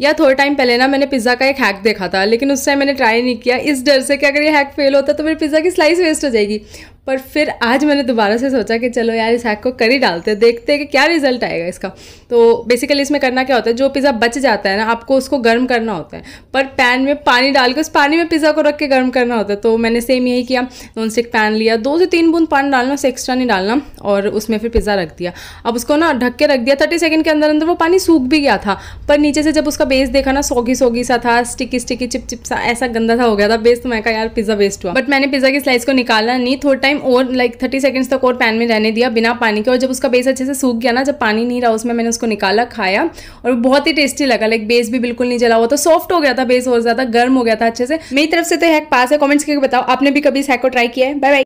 या थोड़े टाइम पहले ना मैंने पिज़्ज़ा का एक हैक देखा था लेकिन उस टाइम मैंने ट्राई नहीं किया इस डर से कि अगर ये हैक फेल होता तो मेरी पिज़्ज़ा की स्लाइस वेस्ट हो जाएगी पर फिर आज मैंने दोबारा से सोचा कि चलो यार इस हैक को कर ही डालते हैं देखते हैं कि क्या रिजल्ट आएगा इसका तो बेसिकली इसमें करना क्या होता है जो पिज़्ज़ा बच जाता है ना आपको उसको गर्म करना होता है पर पैन में पानी डाल के उस पानी में पिज़्ज़ा को रख के गर्म करना होता है तो मैंने सेम यही किया नॉन स्टिक पैन लिया दो से तीन बूंद पानी डालना उसे एक्स्ट्रा नहीं डालना और उसमें फिर पिज़्ज़ा रख दिया अब उसको ना ढक के रख दिया थर्टी सेकेंड के अंदर अंदर वो पानी सूख भी गया था पर नीचे से जब उसका बेस देखा ना सोगी सोगी सा था स्टिकी स्टिकी चिप चिप सा ऐसा गंदा सा हो गया था बेस तो मैं कहा यार पिज़्ज़ा वेस्ट हुआ बट मैंने पिज़्ज़ा की स्लाइस को निकाला नहीं थोड़ा टाइम टाइम और लाइक थर्टी सेकेंड्स तक और पैन में रहने दिया बिना पानी के और जब उसका बेस अच्छे से सूख गया ना जब पानी नहीं रहा उसमें मैंने उसको निकाला खाया और बहुत ही टेस्टी लगा लाइक बेस भी बिल्कुल नहीं जला हुआ था सॉफ्ट हो गया था बेस और ज़्यादा गर्म हो गया था अच्छे से मेरी तरफ से तो हैक पास है कॉमेंट्स करके बताओ आपने भी कभी इस हैक को ट्राई किया है बाय बाय